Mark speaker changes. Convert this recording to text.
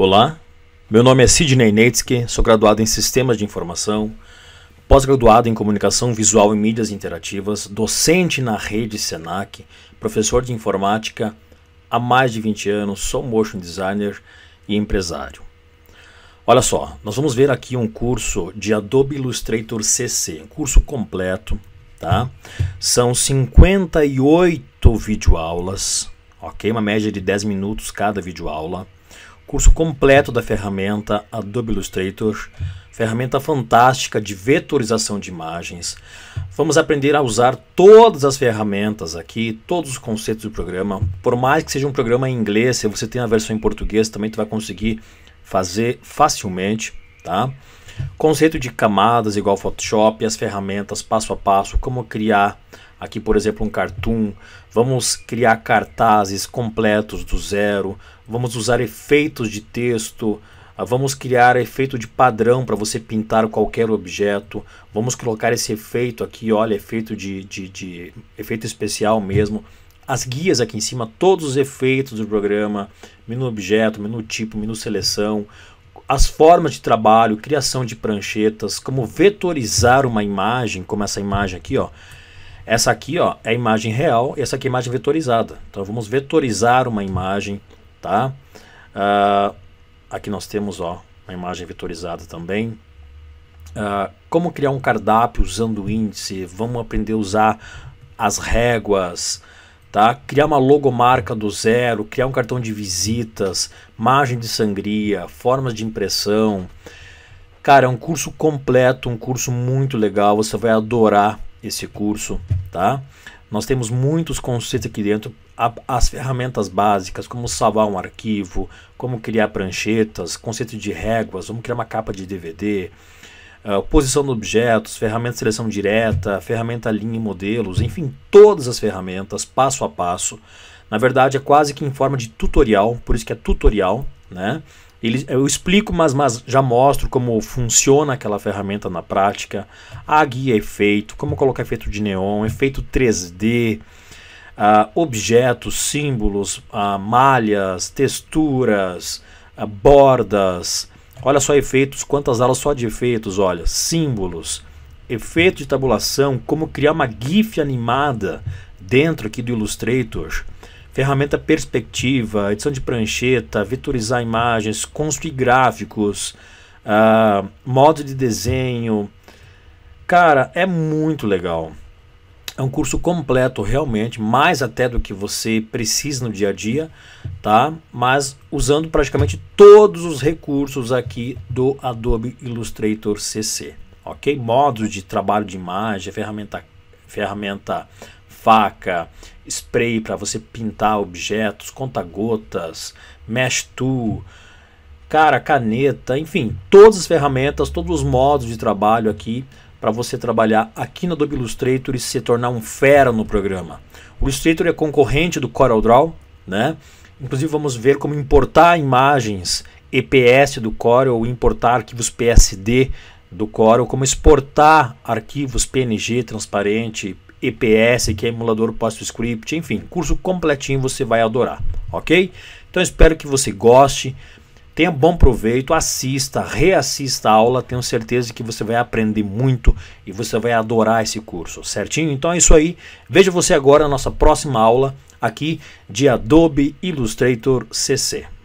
Speaker 1: Olá, meu nome é Sidney Neitzke, sou graduado em Sistemas de Informação, pós-graduado em Comunicação Visual e Mídias Interativas, docente na rede SENAC, professor de Informática há mais de 20 anos, sou motion designer e empresário. Olha só, nós vamos ver aqui um curso de Adobe Illustrator CC, um curso completo, tá? São 58 videoaulas, ok? Uma média de 10 minutos cada videoaula. aula curso completo da ferramenta Adobe Illustrator, ferramenta fantástica de vetorização de imagens. Vamos aprender a usar todas as ferramentas aqui, todos os conceitos do programa. Por mais que seja um programa em inglês, se você tem a versão em português, também tu vai conseguir fazer facilmente tá? Conceito de camadas igual Photoshop, as ferramentas passo a passo, como criar aqui, por exemplo, um cartoon. Vamos criar cartazes completos do zero. Vamos usar efeitos de texto. Ah, vamos criar efeito de padrão para você pintar qualquer objeto. Vamos colocar esse efeito aqui, olha, efeito de, de, de efeito especial mesmo as guias aqui em cima, todos os efeitos do programa, menu objeto, menu tipo, menu seleção, as formas de trabalho, criação de pranchetas, como vetorizar uma imagem, como essa imagem aqui, ó. Essa aqui, ó, é a imagem real e essa aqui é a imagem vetorizada. Então vamos vetorizar uma imagem, tá? Uh, aqui nós temos, ó, uma imagem vetorizada também. Uh, como criar um cardápio usando o índice, vamos aprender a usar as réguas, tá? Criar uma logomarca do zero, criar um cartão de visitas, margem de sangria, formas de impressão. Cara, é um curso completo, um curso muito legal, você vai adorar esse curso, tá? Nós temos muitos conceitos aqui dentro, as ferramentas básicas, como salvar um arquivo, como criar pranchetas, conceito de réguas, vamos criar uma capa de DVD, ah, posição de objetos, ferramenta de seleção direta, ferramenta linha e modelos, enfim, todas as ferramentas, passo a passo. Na verdade, é quase que em forma de tutorial, por isso que é tutorial, né? Ele, eu explico, mas, mas já mostro como funciona aquela ferramenta na prática, a guia efeito, é como colocar efeito de neon, efeito 3D, uh, ah, objetos, símbolos, uh, malhas, texturas, bordas, Olha só efeitos, quantas aulas só de efeitos, olha. Símbolos, efeito de tabulação, como criar uma GIF animada dentro aqui do Illustrator. Ferramenta perspectiva, edição de prancheta, vetorizar imagens, construir gráficos, uh, modo de desenho. Cara, é muito legal. É um curso completo, realmente, mais até do que você precisa no dia a dia, tá? Mas usando praticamente todos os recursos aqui do Adobe Illustrator CC, ok? Modos de trabalho de imagem, ferramenta, ferramenta faca, spray para você pintar objetos, conta-gotas, mesh tool, cara, caneta, enfim, todas as ferramentas, todos os modos de trabalho aqui para você trabalhar aqui na Adobe Illustrator e se tornar um fera no programa. O Illustrator é concorrente do CorelDRAW, né? Inclusive vamos ver como importar imagens EPS do Corel ou importar arquivos PSD do Corel, como exportar arquivos PNG transparente, EPS, que é emulador PostScript, enfim, curso completinho você vai adorar, ok? Então espero que você goste. Tenha bom proveito, assista, reassista a aula, tenho certeza que você vai aprender muito e você vai adorar esse curso, certinho? Então é isso aí. Vejo você agora na nossa próxima aula aqui de Adobe Illustrator CC.